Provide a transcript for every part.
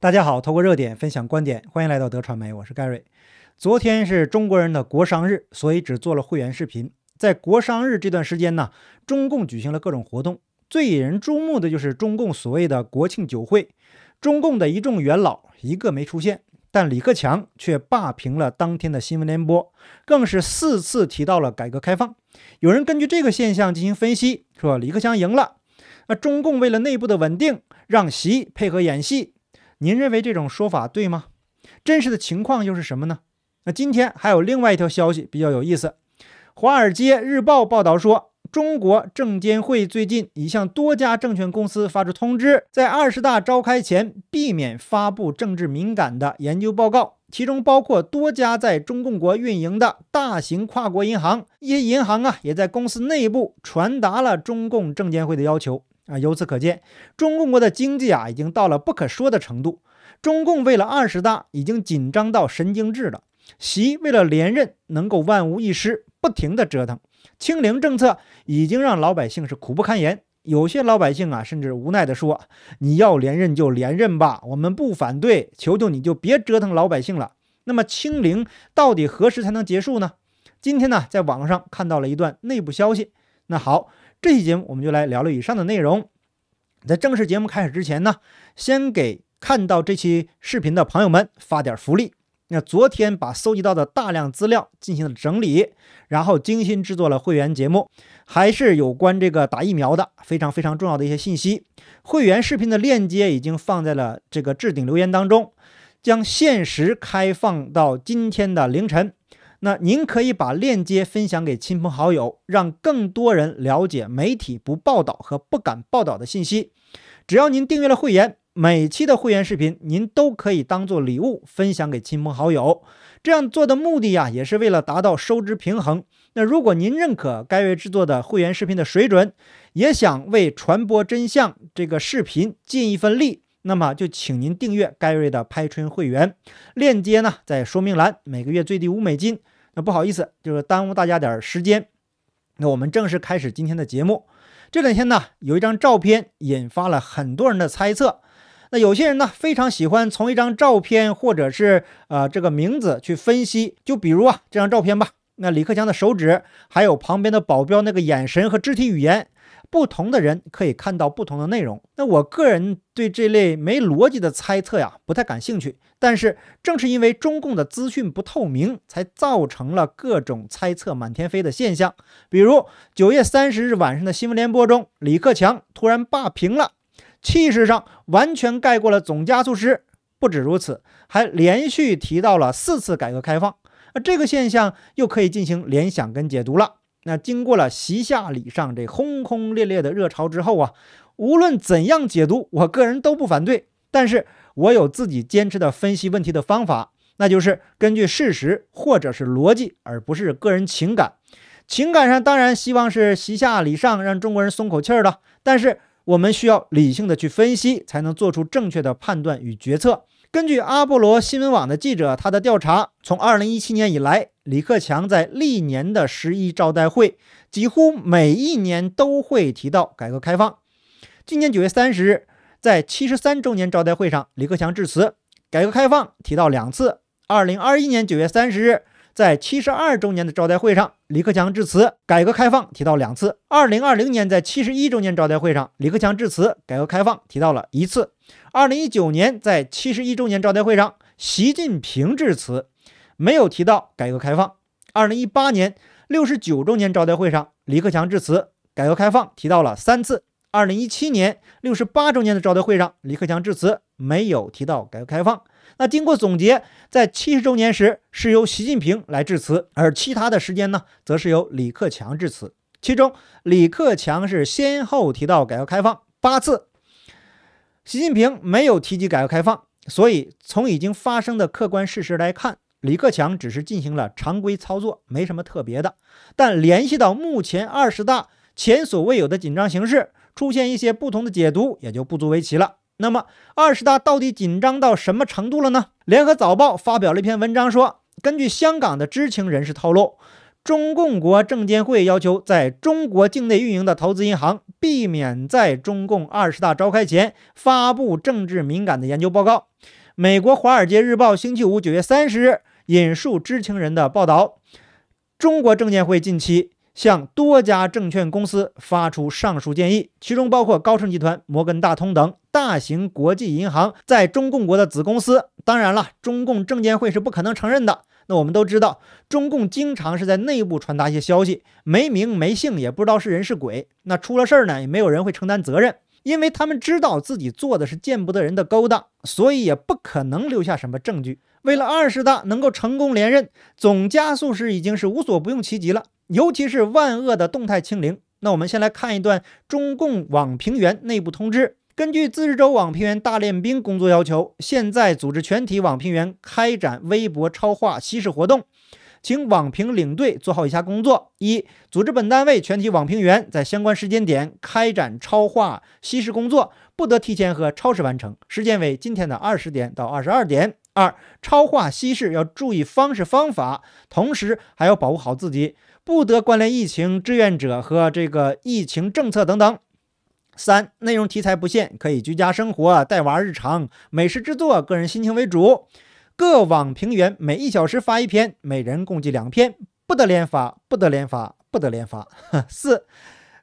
大家好，透过热点分享观点，欢迎来到德传媒，我是盖瑞。昨天是中国人的国商日，所以只做了会员视频。在国商日这段时间呢，中共举行了各种活动，最引人注目的就是中共所谓的国庆酒会。中共的一众元老一个没出现，但李克强却霸屏了当天的新闻联播，更是四次提到了改革开放。有人根据这个现象进行分析，说李克强赢了。那中共为了内部的稳定，让习配合演戏。您认为这种说法对吗？真实的情况又是什么呢？那今天还有另外一条消息比较有意思。《华尔街日报》报道说，中国证监会最近已向多家证券公司发出通知，在二十大召开前避免发布政治敏感的研究报告，其中包括多家在中共国运营的大型跨国银行。一些银行啊，也在公司内部传达了中共证监会的要求。啊，由此可见，中共国的经济啊，已经到了不可说的程度。中共为了二十大，已经紧张到神经质了。习为了连任能够万无一失，不停的折腾。清零政策已经让老百姓是苦不堪言，有些老百姓啊，甚至无奈地说：“你要连任就连任吧，我们不反对，求求你就别折腾老百姓了。”那么清零到底何时才能结束呢？今天呢，在网上看到了一段内部消息。那好。这期节目我们就来聊聊以上的内容。在正式节目开始之前呢，先给看到这期视频的朋友们发点福利。那昨天把搜集到的大量资料进行了整理，然后精心制作了会员节目，还是有关这个打疫苗的非常非常重要的一些信息。会员视频的链接已经放在了这个置顶留言当中，将限时开放到今天的凌晨。那您可以把链接分享给亲朋好友，让更多人了解媒体不报道和不敢报道的信息。只要您订阅了会员，每期的会员视频您都可以当做礼物分享给亲朋好友。这样做的目的呀，也是为了达到收支平衡。那如果您认可该月制作的会员视频的水准，也想为传播真相这个视频尽一份力。那么就请您订阅 Gary 的拍春会员，链接呢在说明栏，每个月最低五美金。那不好意思，就是耽误大家点时间。那我们正式开始今天的节目。这两天呢，有一张照片引发了很多人的猜测。那有些人呢，非常喜欢从一张照片或者是呃这个名字去分析。就比如啊这张照片吧，那李克强的手指，还有旁边的保镖那个眼神和肢体语言。不同的人可以看到不同的内容。那我个人对这类没逻辑的猜测呀不太感兴趣。但是正是因为中共的资讯不透明，才造成了各种猜测满天飞的现象。比如九月三十日晚上的新闻联播中，李克强突然霸屏了，气势上完全盖过了总加速师。不止如此，还连续提到了四次改革开放。那这个现象又可以进行联想跟解读了。那经过了席下礼上这轰轰烈烈的热潮之后啊，无论怎样解读，我个人都不反对。但是我有自己坚持的分析问题的方法，那就是根据事实或者是逻辑，而不是个人情感。情感上当然希望是席下礼上让中国人松口气了，但是我们需要理性的去分析，才能做出正确的判断与决策。根据阿波罗新闻网的记者他的调查，从二零一七年以来。李克强在历年的十一招待会几乎每一年都会提到改革开放。今年九月三十日，在七十三周年招待会上，李克强致辞，改革开放提到两次。二零二一年九月三十日，在七十二周年的招待会上，李克强致辞，改革开放提到两次。二零二零年在七十一周年招待会上，李克强致辞，改革开放提到了一次。二零一九年在七十一周年招待会上，习近平致辞。没有提到改革开放。二零一八年六十九周年招待会上，李克强致辞，改革开放提到了三次。二零一七年六十八周年的招待会上，李克强致辞没有提到改革开放。那经过总结，在七十周年时是由习近平来致辞，而其他的时间呢，则是由李克强致辞。其中，李克强是先后提到改革开放八次，习近平没有提及改革开放。所以，从已经发生的客观事实来看。李克强只是进行了常规操作，没什么特别的。但联系到目前二十大前所未有的紧张形势，出现一些不同的解读也就不足为奇了。那么，二十大到底紧张到什么程度了呢？联合早报发表了一篇文章说，根据香港的知情人士透露，中共国证监会要求在中国境内运营的投资银行避免在中共二十大召开前发布政治敏感的研究报告。美国《华尔街日报》星期五九月三十日。引述知情人的报道，中国证监会近期向多家证券公司发出上述建议，其中包括高盛集团、摩根大通等大型国际银行在中共国的子公司。当然了，中共证监会是不可能承认的。那我们都知道，中共经常是在内部传达一些消息，没名没姓，也不知道是人是鬼。那出了事儿呢，也没有人会承担责任，因为他们知道自己做的是见不得人的勾当，所以也不可能留下什么证据。为了二十大能够成功连任，总加速时已经是无所不用其极了，尤其是万恶的动态清零。那我们先来看一段中共网评员内部通知：根据自治州网评员大练兵工作要求，现在组织全体网评员开展微博超话稀释活动，请网评领队做好以下工作：一、组织本单位全体网评员在相关时间点开展超话稀释工作，不得提前和超时完成，时间为今天的二十点到二十二点。二超话稀释要注意方式方法，同时还要保护好自己，不得关联疫情、志愿者和这个疫情政策等等。三内容题材不限，可以居家生活、带娃日常、美食制作、个人心情为主。各网评员每一小时发一篇，每人共计两篇，不得连发，不得连发，不得连发。四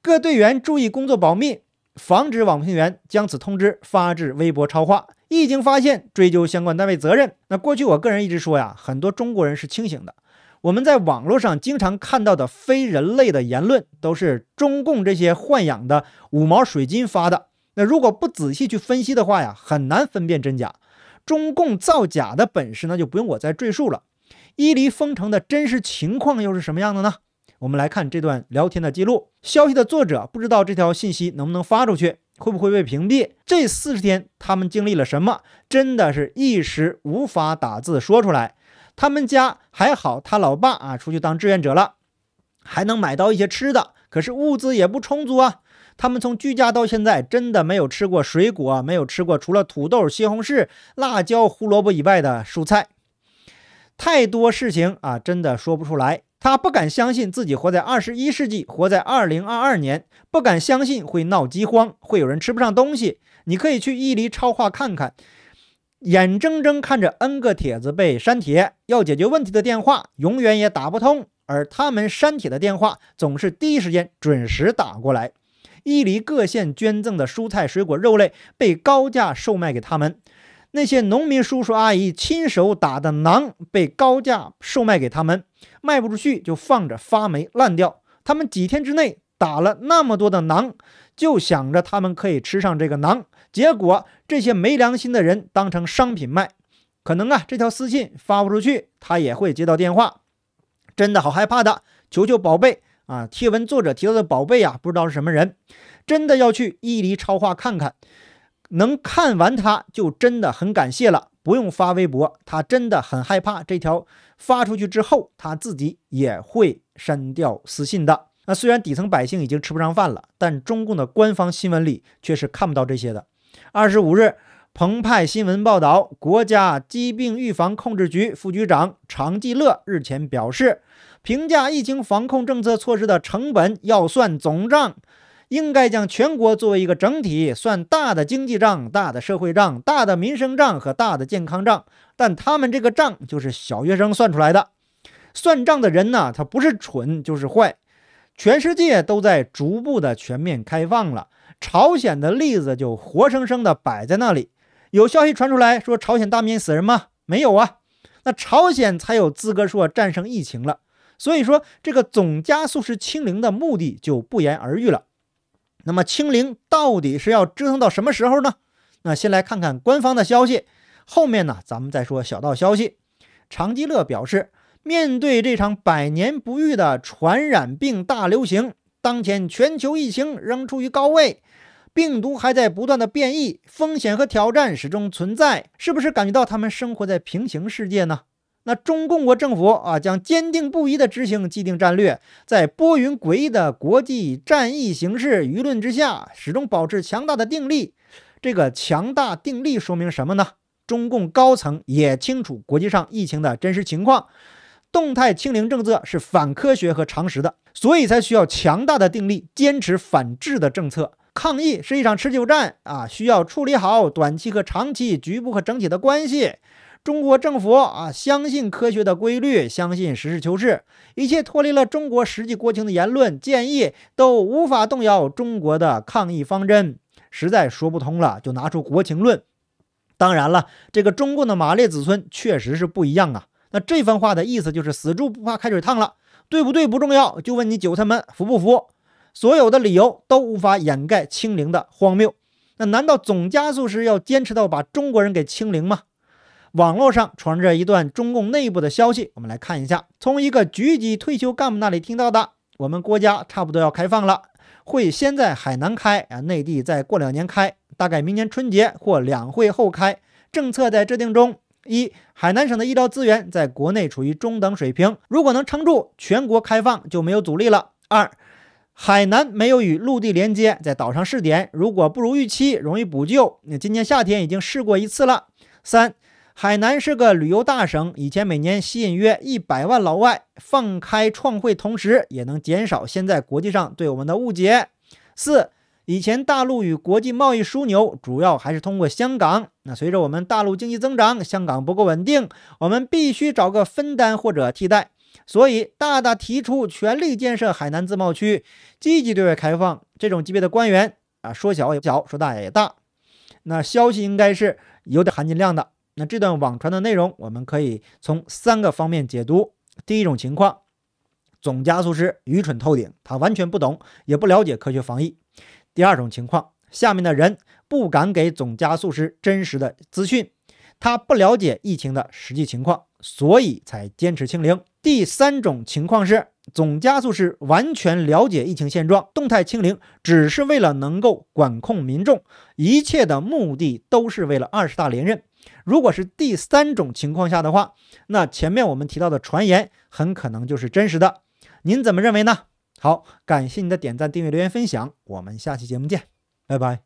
各队员注意工作保密，防止网评员将此通知发至微博超话。一经发现，追究相关单位责任。那过去我个人一直说呀，很多中国人是清醒的。我们在网络上经常看到的非人类的言论，都是中共这些豢养的五毛水军发的。那如果不仔细去分析的话呀，很难分辨真假。中共造假的本事，那就不用我再赘述了。伊犁封城的真实情况又是什么样的呢？我们来看这段聊天的记录。消息的作者不知道这条信息能不能发出去。会不会被屏蔽？这四十天他们经历了什么？真的是一时无法打字说出来。他们家还好，他老爸啊出去当志愿者了，还能买到一些吃的。可是物资也不充足啊。他们从居家到现在，真的没有吃过水果，没有吃过除了土豆、西红柿、辣椒、胡萝卜以外的蔬菜。太多事情啊，真的说不出来。他不敢相信自己活在二十一世纪，活在二零二二年，不敢相信会闹饥荒，会有人吃不上东西。你可以去伊犁超话看看，眼睁睁看着 n 个帖子被删帖，要解决问题的电话永远也打不通，而他们删帖的电话总是第一时间准时打过来。伊犁各县捐赠的蔬菜、水果、肉类被高价售卖给他们。那些农民叔叔阿姨亲手打的馕被高价售卖给他们，卖不出去就放着发霉烂掉。他们几天之内打了那么多的馕，就想着他们可以吃上这个馕。结果这些没良心的人当成商品卖，可能啊，这条私信发不出去，他也会接到电话。真的好害怕的，求求宝贝啊！贴文作者提到的宝贝呀，不知道是什么人，真的要去伊犁超话看看。能看完他就真的很感谢了，不用发微博，他真的很害怕这条发出去之后，他自己也会删掉私信的。那虽然底层百姓已经吃不上饭了，但中共的官方新闻里却是看不到这些的。二十五日，澎湃新闻报道，国家疾病预防控制局副局长常继乐日前表示，评价疫情防控政策措施的成本要算总账。应该将全国作为一个整体算大的经济账、大的社会账、大的民生账和大的健康账，但他们这个账就是小学生算出来的。算账的人呢，他不是蠢就是坏。全世界都在逐步的全面开放了，朝鲜的例子就活生生的摆在那里。有消息传出来说朝鲜大面死人吗？没有啊，那朝鲜才有资格说战胜疫情了。所以说，这个总加速式清零的目的就不言而喻了。那么清零到底是要折腾到什么时候呢？那先来看看官方的消息，后面呢咱们再说小道消息。长吉乐表示，面对这场百年不遇的传染病大流行，当前全球疫情仍处于高位，病毒还在不断的变异，风险和挑战始终存在。是不是感觉到他们生活在平行世界呢？那中共国政府啊，将坚定不移地执行既定战略，在波云诡异的国际战役形势、舆论之下，始终保持强大的定力。这个强大定力说明什么呢？中共高层也清楚国际上疫情的真实情况，动态清零政策是反科学和常识的，所以才需要强大的定力，坚持反制的政策。抗疫是一场持久战啊，需要处理好短期和长期、局部和整体的关系。中国政府啊，相信科学的规律，相信实事求是。一切脱离了中国实际国情的言论建议都无法动摇中国的抗疫方针，实在说不通了就拿出国情论。当然了，这个中共的马列子孙确实是不一样啊。那这番话的意思就是死猪不怕开水烫了，对不对？不重要，就问你韭菜们服不服？所有的理由都无法掩盖清零的荒谬。那难道总加速师要坚持到把中国人给清零吗？网络上传着一段中共内部的消息，我们来看一下。从一个局级退休干部那里听到的，我们国家差不多要开放了，会先在海南开啊，内地再过两年开，大概明年春节或两会后开。政策在制定中。一，海南省的医疗资源在国内处于中等水平，如果能撑住，全国开放就没有阻力了。二，海南没有与陆地连接，在岛上试点，如果不如预期，容易补救。那今年夏天已经试过一次了。三。海南是个旅游大省，以前每年吸引约一百万老外。放开创汇，同时也能减少现在国际上对我们的误解。四，以前大陆与国际贸易枢纽主要还是通过香港。那随着我们大陆经济增长，香港不够稳定，我们必须找个分担或者替代。所以大大提出全力建设海南自贸区，积极对外开放。这种级别的官员啊，说小也小，说大也大。那消息应该是有点含金量的。那这段网传的内容，我们可以从三个方面解读：第一种情况，总加速师愚蠢透顶，他完全不懂，也不了解科学防疫；第二种情况，下面的人不敢给总加速师真实的资讯，他不了解疫情的实际情况，所以才坚持清零；第三种情况是，总加速师完全了解疫情现状，动态清零只是为了能够管控民众，一切的目的都是为了二十大连任。如果是第三种情况下的话，那前面我们提到的传言很可能就是真实的，您怎么认为呢？好，感谢您的点赞、订阅、留言、分享，我们下期节目见，拜拜。